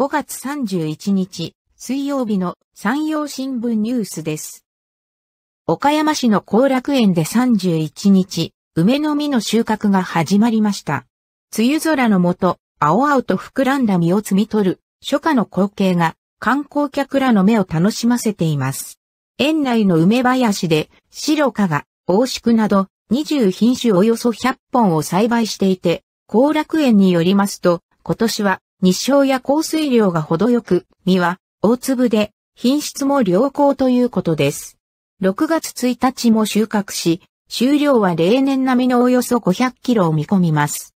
5月31日、水曜日の山陽新聞ニュースです。岡山市の後楽園で31日、梅の実の収穫が始まりました。梅雨空のもと、青々と膨らんだ実を摘み取る、初夏の光景が観光客らの目を楽しませています。園内の梅林で、白加が大宿など、20品種およそ100本を栽培していて、後楽園によりますと、今年は日照や降水量が程よく、実は大粒で品質も良好ということです。6月1日も収穫し、収量は例年並みのおよそ500キロを見込みます。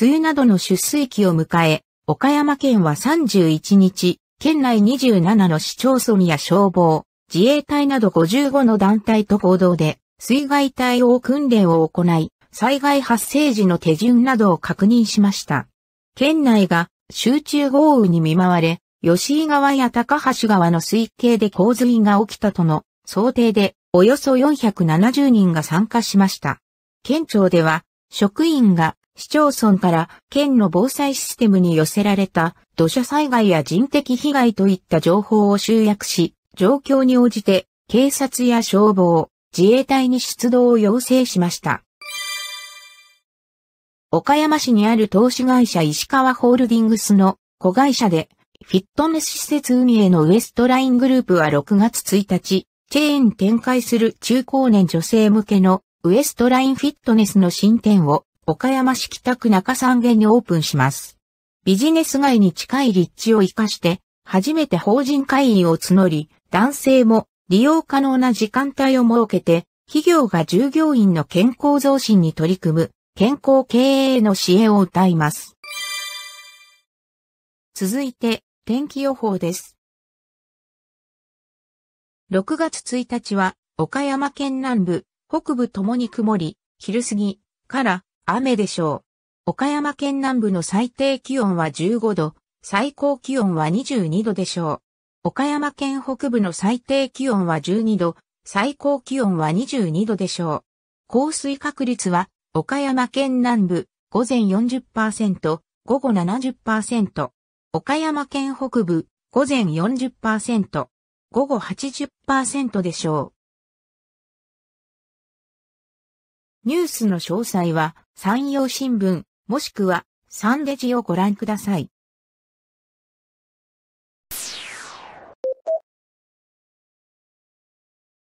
梅雨などの出水期を迎え、岡山県は31日、県内27の市町村や消防、自衛隊など55の団体と合同で、水害対応訓練を行い、災害発生時の手順などを確認しました。県内が集中豪雨に見舞われ、吉井川や高橋川の水系で洪水が起きたとの想定でおよそ470人が参加しました。県庁では職員が市町村から県の防災システムに寄せられた土砂災害や人的被害といった情報を集約し、状況に応じて警察や消防、自衛隊に出動を要請しました。岡山市にある投資会社石川ホールディングスの子会社で、フィットネス施設運営のウエストライングループは6月1日、チェーン展開する中高年女性向けのウエストラインフィットネスの新店を岡山市北区中三軒にオープンします。ビジネス街に近い立地を活かして、初めて法人会員を募り、男性も利用可能な時間帯を設けて、企業が従業員の健康増進に取り組む健康経営の知恵を歌います。続いて、天気予報です。6月1日は、岡山県南部、北部ともに曇り、昼過ぎから雨でしょう。岡山県南部の最低気温は15度、最高気温は22度でしょう。岡山県北部の最低気温は12度、最高気温は22度でしょう。降水確率は岡山県南部、午前40%、午後70%。岡山県北部、午前40%、午後80%でしょう。ニュースの詳細は、山陽新聞、もしくは、サンデジをご覧ください。